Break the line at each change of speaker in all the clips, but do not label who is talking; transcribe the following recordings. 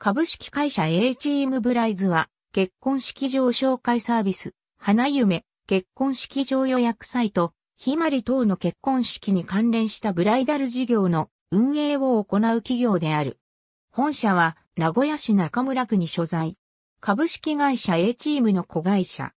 株式会社 A チームブライズは、結婚式場紹介サービス、花夢、結婚式場予約サイト、ひまり等の結婚式に関連したブライダル事業の運営を行う企業である。本社は、名古屋市中村区に所在。株式会社 A チームの子会社。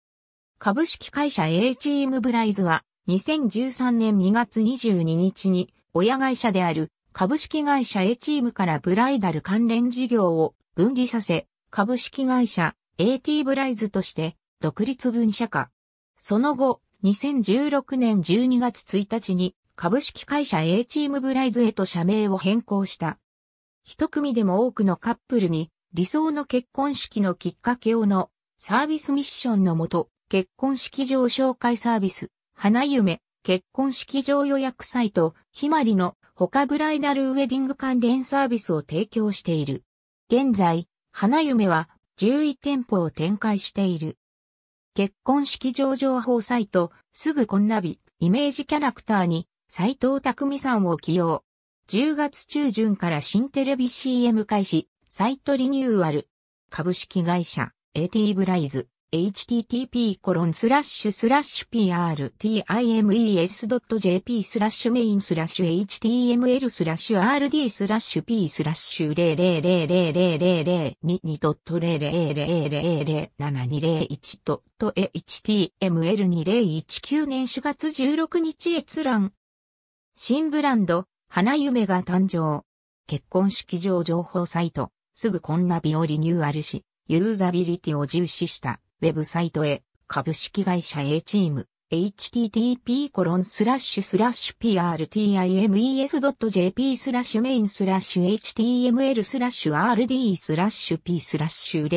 株式会社 A チームブライズは、2013年2月22日に、親会社である株式会社 A チームからブライダル関連事業を分離させ、株式会社 AT ブライズとして独立分社化。その後、2016年12月1日に株式会社 A チームブライズへと社名を変更した。一組でも多くのカップルに理想の結婚式のきっかけをのサービスミッションのもと結婚式場紹介サービス、花夢、結婚式場予約サイト、ひまりの他ブライダルウェディング関連サービスを提供している。現在、花夢は11店舗を展開している。結婚式上情報サイト、すぐこんなび、イメージキャラクターに、斎藤匠さんを起用。10月中旬から新テレビ CM 開始、サイトリニューアル。株式会社、AT ブライズ。http://prtimes.jp スラッシュメインスラッシュ html スラッシュ rd スラッシュ p スラッシュ 0000022.0000721.html2019 年4月16日閲覧。新ブランド、花夢が誕生。結婚式場情報サイト、すぐこんな美容リニューアルし、ユーザビリティを重視した。ウェブサイトへ、株式会社 A チーム、http://prtimes.jp スラッシュメインスラッシュ html スラッシュ rd スラッシュ p スラッシュ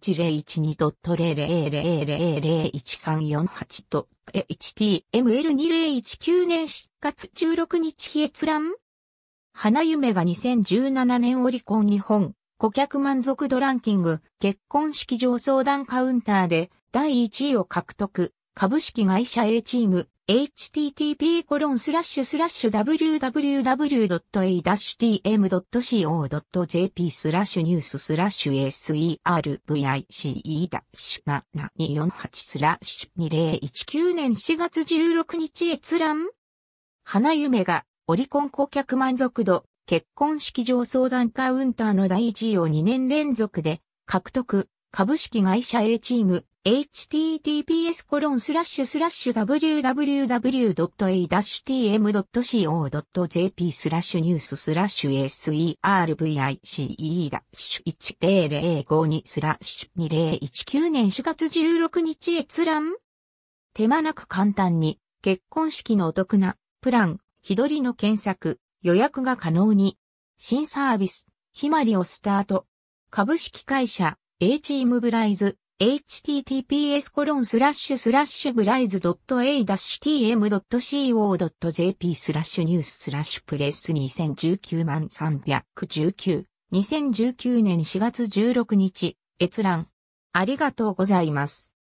0001012.000001348 0と html2019 年4月16日閲覧花夢が2017年オリコン日本顧客満足度ランキング、結婚式場相談カウンターで第1位を獲得、株式会社 A チーム、http コロンスラッシュスラッシュ www.a-tm.co.jp スラッシュニューススラッシュ service-748 スラッシュ2019年4月16日閲覧花夢がオリコン顧客満足度結婚式場相談カウンターの第1位を2年連続で獲得。株式会社 A チーム https コロンスラッシュスラッシュ www.a-tm.co.jp スラッシュニューススラッシュ service-1005 スラッシュ2019年4月16日閲覧手間なく簡単に結婚式のお得なプラン日取りの検索予約が可能に。新サービス、ひまりをスタート。株式会社、A チームブライズ、https コロンスラッシュスラッシュブライズ .a-tm.co.jp スラッシュニューススラッシュプレス2019万319 2019年4月16日、閲覧。ありがとうございます。